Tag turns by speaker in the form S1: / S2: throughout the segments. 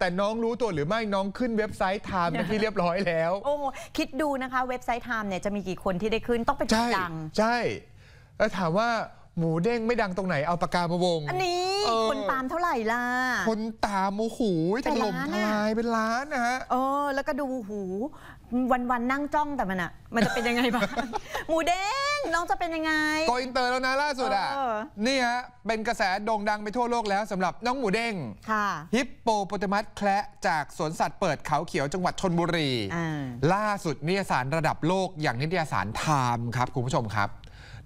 S1: แต่น้องรู้ตัวหรือไม่ น้องขึ้นเว็บไซต์ไทม์เป็นที่เรียบร้อยแล้ว โอ้คิดดูนะคะเว็บไซต์ไทม์เนี่ยจะมีกี่คนที่ได้ขึ้นต้องเป็นนดัง
S2: ใช่ แล้วถามว่าหมูเด้งไม่ดังตรงไหนเอาปากกามาวง อัน
S1: นี้คนตามเท่าไหร่ล่ะ คนตามโอ้โหถล่มทลายเป็นล้านนะฮะเออแล้วก็ดูหูวันวันนั่งจ้องแต่มันอะ
S2: มันจะเป็นยังไงบ้าง หม
S1: ูเด้ง น้องจะเป็นยังไง
S2: โกอินเตอร์แล้วนะ ล่าสุดอ่ะนี่ฮะ เป็นกระแสโด่งดังไปทั่วโลกแล้วสำหรับน้องหมูเด้งค่ะ ฮิปโปโปเตมัสแคระจากสวนสัตว์เปิดเขาเขียวจังหวัดชนบุรีล่าสุดนิตยสารระดับโลกอย่างนิตยสารไทม์ครับ คุณผู้ชมครับ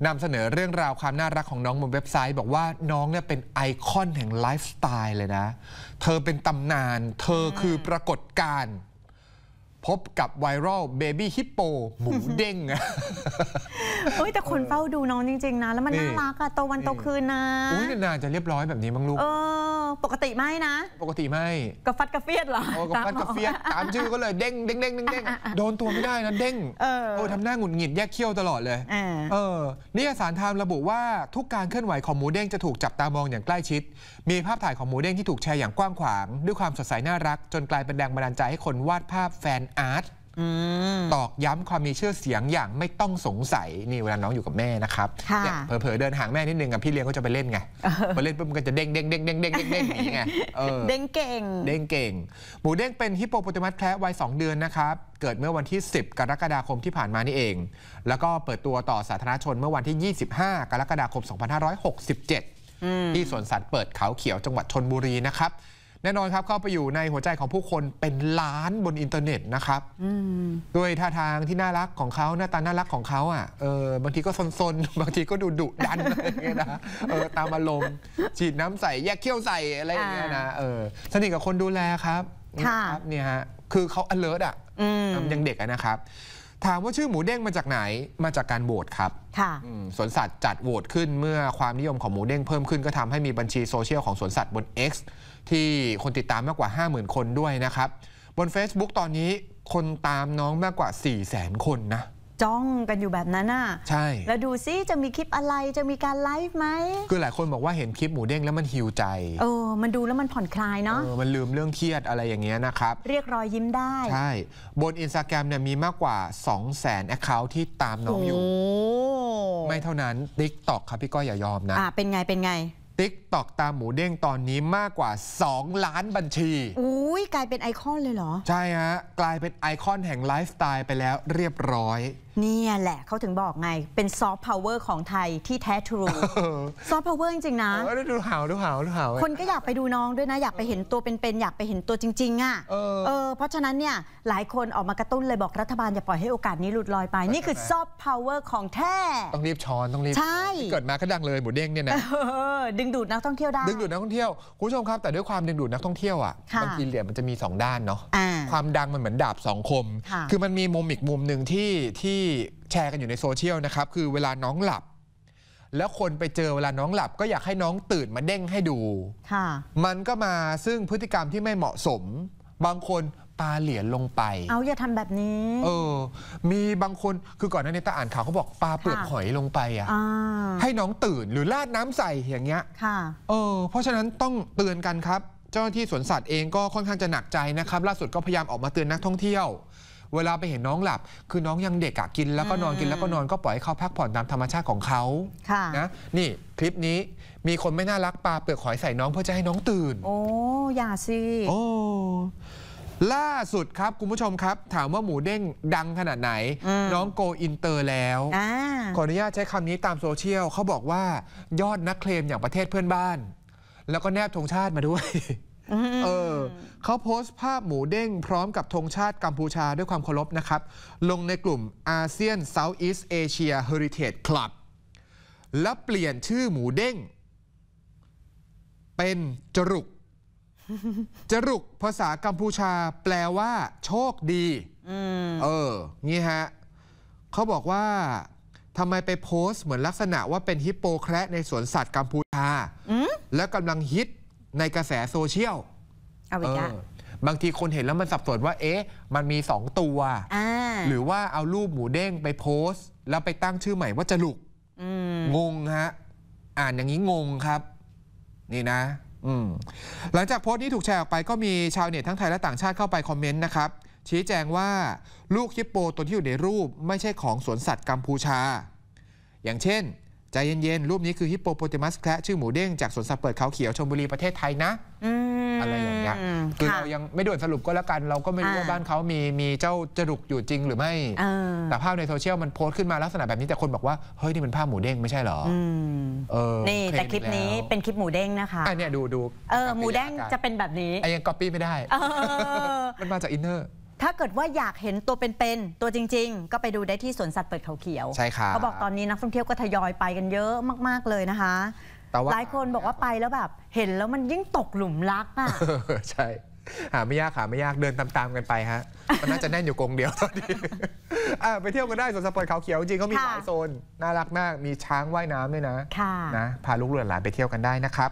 S2: นำเสนอเรื่องราวความน่ารักของน้องบนเว็บไซต์ บอกว่าน้องเนี่ยเป็นไอคอนแห่งไลฟ์สไตล์เลยนะ เธอเป็นตำนาน เธอคือปรากฏการณ์พบกับไวรัลเบบี้ฮิปโปหมูเด้งอะ
S1: เฮ้ยแต่คนเฝ้าดูน้องจริง ๆนะ แล้วมันน่ารักอะโตวันโตคืนนะอุ้ย
S2: นานจะเรียบร้อยแบบนี้บ้างลูก เออ ปกติไม่นะ ปกติไม่กับฟัดกาแเฟียดเหรอกับฟัดกาแเฟียดตามชื่อก็เลยเด้งเด้งเด้งเด้งโดนตัวไม่ได้นะเด้งเออทำหน้าหงุดหงิดแยกเขี้ยวตลอดเลย เออนี่สารไทม์ระบุว่าทุกการเคลื่อนไหวของหมูเด้ง จะถูกจับตามองอย่างใกล้ชิด มีภาพถ่ายของหมูเด้งที่ถูกแชร์อย่างกว้างขวางด้วยความสดใสน่ารัก จนกลายเป็นแรงบันดาลใจให้คนวาดภาพแฟนอาร์ตตอกย้ำความมีชื่อเสียงอย่างไม่ต้องสงสัยนี่เวลาน้องอยู่กับแม่นะครับเ่ผลอๆเดินห่างแม่นิดนึง กับพี่เลี้ยงก็จะไปเล่นไงไปเล่นปุ๊บมันก็จะเด้งเด้งเด้งเด้งเด้งเด้งเด้งอย่างเี้เด้งเก่งเด้งเก่งหมูเด้งเป็นฮิปโปโปเตมัสแครวัย 2 เดือนนะครับ เกิดเมื่อวันที่ 10 กรกฎาคมที่ผ่านมานี่เอง แล้วก็เปิดตัวต่อสาธารณชนเมื่อวันที่ 25 กรกฎาคม 2567ที่สวนสัตว์เปิดเขาเขียวจังหวัดชนบุรีนะครับแน่นอนครับเข้าไปอยู่ในหัวใจของผู้คนเป็นล้านบนอินเทอร์เน็ตนะครับด้วยท่าทางที่น่ารักของเขาหน้าตาน่ารักของเขาอ่ะเออบางทีก็ซนๆบางทีก็ดุดุดันอะไรเงี้ยนะเออตามอารมณ์ฉีดน้ำใส่แยกเขี้ยวใส่อะไรอย่างเงี้ยนะเออ สนิทกับคนดูแลครับครับเนี่ยฮะคือเขา alert อ่ะยังเด็กนะครับถามว่าชื่อหมูเด้งมาจากไหน มาจากการโหวตครับค่ะสวนสัตว์จัดโหวตขึ้นเมื่อความนิยมของหมูเด้งเพิ่มขึ้นก็ทำให้มีบัญชีโซเชียลของสวนสัตว์บน X ที่คนติดตามมากกว่า 50,000 คนด้วยนะครับ บน Facebook ตอนนี้คนตามน้องมากกว่า 4 0 0 0 0 0 คนนะ
S1: จ้องกันอยู่แบบนั้นน่ะ ใช่ แล้วดูซิจะมีคลิปอะไร จะมีการไลฟ์ไหม
S2: คือหลายคนบอกว่าเห็นคลิปหมูเด้งแล้วมันหิวใจ เอ
S1: อ มันดูแล้วมันผ่อนคลายเนาะเอ
S2: อมันลืมเรื่องเครียดอะไรอย่างเงี้ยนะครับ
S1: เรียกรอยยิ้มได้ ใช่
S2: บนอินสตาแกรมเนี่ยมีมากกว่า2 0 0 0 0 0แอคเคาท์ที่ตามน้องอยู่ไม่เท่านั้นิ๊กต็อกครับพี่ก้อยอย่ายอมนะ อ่าเป็นไง เป็นไง ติ๊กตอกตามหมูเด้งตอนนี้มากกว่า 2 ล้านบัญชี อุ้ยกลายเป็นไอคอนเลยเหรอ ใช่ฮะ กลายเป็นไอคอนแห่งไลฟ์สไตล์ไปแล้วเรียบร้อยนี่
S1: แหละเขาถึงบอกไงเป็นซอฟต์พาวเวอร์ของไทยที่แท้ทรูซอฟต์พาวเวอร์จริงๆนะดูห
S2: าวดูหาวดูหาวคน
S1: ก็อยากไปดูน้องด้วยนะอยากไปเห็นตัวเป็นๆอยากไปเห็นตัวจริงๆอ่ะเออเพราะฉะนั้นเนี่ยหลายคนออกมากระตุ้นเลยบอกรัฐบาลอย่าปล่อยให้โอกาสนี้หลุดลอยไปนี่คือซอฟต์พาวเวอร์ของแท้
S2: ต้องรีบช้อนต้องรีบใช่เกิดมาก็ดังเลยหมูเด้งเนี่ยนะ
S1: ดึงดูดนักท่องเที่ยวได้ดึงดูด
S2: นักท่องเที่ยวคุณผู้ชมครับแต่ด้วยความดึงดูดนักท่องเที่ยวอ่ะบางทีเหรียญมันจะมี 2 ด้านเนาะความดังมันเหมือนดาบสองคม คือมันมีมุมอีกมุมหนึ่งที่ที่แชร์กันอยู่ในโซเชียลนะครับ คือเวลาน้องหลับ แล้วคนไปเจอเวลาน้องหลับ ก็อยากให้น้องตื่นมาเด้งให้ดูมันก็มาซึ่งพฤติกรรมที่ไม่เหมาะสม บางคน ปาเหรียญลงไป เอ
S1: าอย่าทำแบบนี้เอ
S2: อ มีบางคนคือก่อนหน้านี้ตาอ่านข่าวเขาบอกปลาเปลือกหอยลงไปอ่ะให้น้องตื่นหรือราดน้ำใส่อย่างเงี้ยค่ะเออเพราะฉะนั้นต้องเตือนกันครับ เจ้าหน้าที่สวนสัตว์เองก็ค่อนข้างจะหนักใจนะครับ ล่าสุดก็พยายามออกมาเตือนนักท่องเที่ยวเวลาไปเห็นน้องหลับ คือน้องยังเด็กอะกิน แล้วก็นอนกินแล้วก็นอนก็ปล่อยให้เขาพักผ่อนตามธรรมชาติของเขาค่ะ นะนี่คลิปนี้มีคนไม่น่ารักปลาเปลือกหอยใส่น้องเพื่อจะให้น้องตื่น โอ้ อย่าสิ โอ้ล่าสุดครับคุณผู้ชมครับ ถามว่าหมูเด้งดังขนาดไหน น้องโกอินเตอร์แล้วอขออนุญาตใช้คำนี้ตามโซเชียลเขาบอกว่ายอดนักเคลมอย่างประเทศเพื่อนบ้าน แล้วก็แนบธงชาติมาด้วยเออเขาโพสต์ภาพหมูเด้งพร้อมกับธงชาติกัมพูชาด้วยความเคารพนะครับ ลงในกลุ่มอาเซียนเซาท์อีสเอเชียเฮอริเทจคลับแล้วเปลี่ยนชื่อหมูเด้ง เป็นจรุก จรุกภาษากัมพูชาแปลว่าโชคดีเออนี่ฮะเขาบอกว่าทำไมไปโพสต์เหมือนลักษณะว่าเป็นฮิปโปแคระในสวนสัตว์กัมพูชาและกำลังฮิตในกระแส โซเชียล เอาไป้บางทีคนเห็นแล้วมันสับสนว่า เอ๊ะ มันมีสองตัวหรือว่าเอารูปหมูเด้งไปโพสต์แล้วไปตั้งชื่อใหม่ว่าจะลุกงงฮะ อ่านอย่างนี้งงครับ นี่นะหลังจากโพสต์นี้ถูกแชร์ออกไปก็มีชาวเน็ตทั้งไทยและต่างชาติเข้าไปคอมเมนต์นะครับ ชี้แจงว่า ลูกฮิปโป ตัวที่อยู่ในรูป ไม่ใช่ของสวนสัตว์กัมพูชา อย่างเช่นใจเย็นๆ รูปนี้คือฮิปโปโปเตมัสแคระชื่อหมูเด้งจากสวนสัตว์เปิดเขาเขียวชมบุรี ประเทศไทยนะอะไรอย่างเงี้ยคือเรายังไม่ด่วนสรุปก็แล้วกัน เราก็ไม่รู้ว่าบ้านเขามีมีเจ้าจรุกอยู่จริงหรือไม่ แต่ภาพในโซเชียลมันโพสต์ขึ้นมาลักษณะแบบนี้ แต่คนบอกว่า เฮ้ย นี่มันภาพหมูเด้งไม่ใช่เหรอเออนี่แต่คลิปนี้เป็นคลิปหมูเด้งนะคะอันนี้ดูดู
S1: เออหมูเด้งจะเป็นแบบนี้ไอ้ยังก๊อปปี้ไม่ได้มันมาจากอินเนอร์ถ้าเกิดว่าอยากเห็นตัวเป็น ๆ ตัวจริง ๆ ก็ไปดูได้ที่สวนสัตว์เปิดเขาเขียวใช่ค่ะบเขาบอกตอนนี้ นักท่องเที่ยวก็ทยอยไปกันเยอะมากๆ เลยนะคะแต่ว่าหลายคนบอกว่าไปแล้วแบบ เห็นแล้วมันยิ่งตกหลุมรักอ่ะ
S2: ใช่ หาไม่ยากหาไม่ยากเดินตามๆ กันไปฮะ มันน่าจะแน่นอยู่กองเดียวตอนนี้ไปเที่ยวกันได้สวนสัตว์เปิดเขาเขียวจริงเขามีหลายโซนน่ารักมาก มีช้างว่ายน้ำด้วยนะนะพาลูกหลานไปเที่ยวกันได้นะครับ